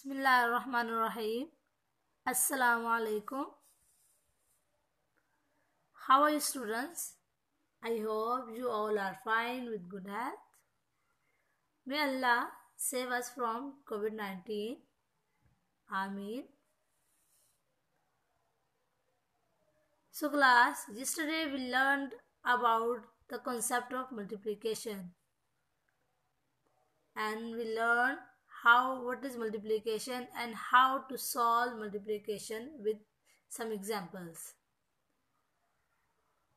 Bismillahirrahmanirrahim. Assalamu alaikum. How are you students? I hope you all are fine with good health. May Allah save us from COVID-19. Ameen. So class, yesterday we learned about the concept of multiplication and we learned how what is multiplication and how to solve multiplication with some examples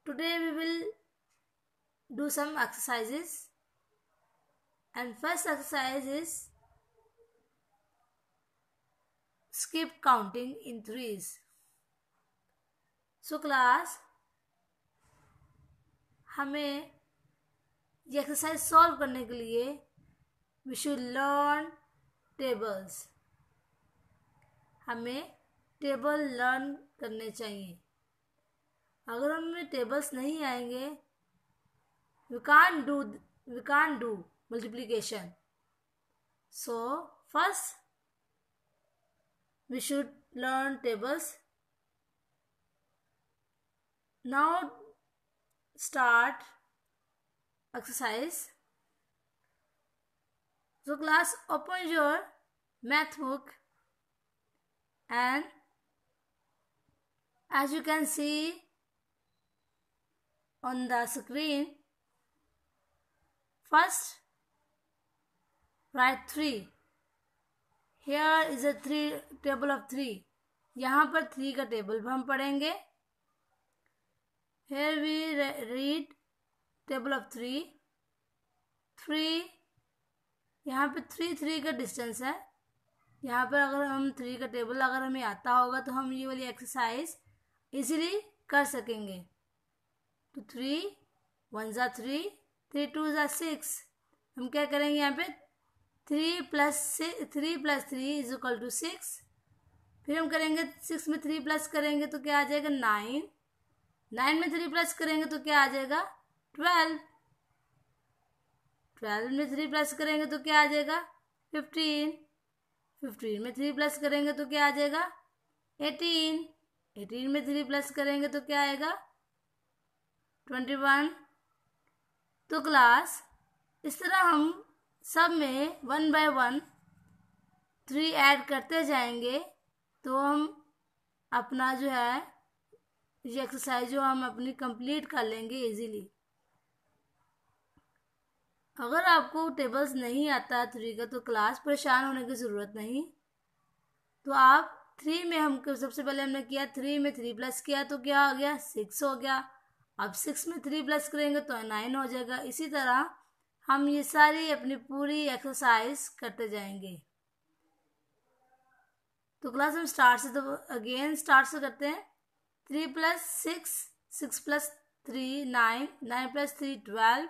today we will do some exercises and first exercise is skip counting in threes so class हमें ये exercise solve करने के लिए we should learn tables हमें table learn करने चाहिए अगर हमें टेबल्स नहीं आएंगे we can do we can do multiplication so first we should learn tables now start exercise So class open your math book and as you can see on the screen first write 3 here is a three table of 3 यहाँ पर three का table हम पढ़ेंगे here we read table of 3 3 यहाँ पे three three का distance है यहाँ पर अगर हम थ्री का टेबल अगर हमें आता होगा तो हम ये वाली एक्सरसाइज इजीली कर सकेंगे तो थ्री वन ज़ा थ्री थ्री टू ज़ा सिक्स हम क्या करेंगे यहाँ पे three plus three plus three is equal to six फिर हम करेंगे सिक्स में थ्री प्लस करेंगे तो क्या आ जाएगा नाइन नाइन में थ्री प्लस करेंगे तो क्या आ जाएगा ट्वेल्व ट्वेल्व में थ्री प्लस करेंगे तो क्या आ जाएगा फिफ्टीन फिफ्टीन में थ्री प्लस करेंगे तो क्या आ जाएगा एटीन एटीन में थ्री प्लस करेंगे तो क्या आएगा ट्वेंटी वन तो क्लास इस तरह हम सब में one by one three add करते जाएंगे तो हम अपना जो है ये एक्सरसाइज जो हम अपनी कंप्लीट कर लेंगे इजीली अगर आपको टेबल्स नहीं आता थ्री का तो क्लास परेशान होने की ज़रूरत नहीं तो आप थ्री में हम सबसे पहले हमने किया थ्री में थ्री प्लस किया तो क्या हो गया सिक्स हो गया अब सिक्स में थ्री प्लस करेंगे तो नाइन हो जाएगा इसी तरह हम ये सारी अपनी पूरी एक्सरसाइज करते जाएंगे तो क्लास हम स्टार्ट से तो अगेन स्टार्ट से करते हैं three plus six six plus three nine nine plus three twelve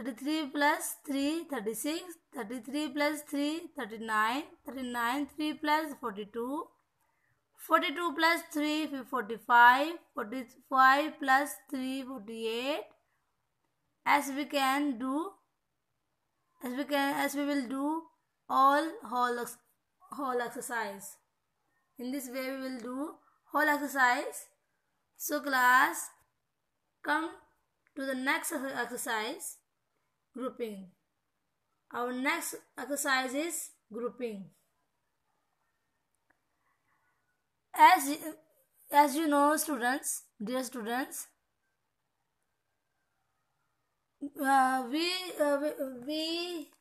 33 plus 3, 36, 33 plus 3, 39, 39, 3 plus 42, 42 plus 3, 45, 45 plus 3, 48. As we can do, as we can, as we will do all whole, whole exercise. In this way we will do whole exercise. So class, come to the next exercise grouping. Our next exercise is grouping. As, as you know students, dear students, uh, we, uh, we, we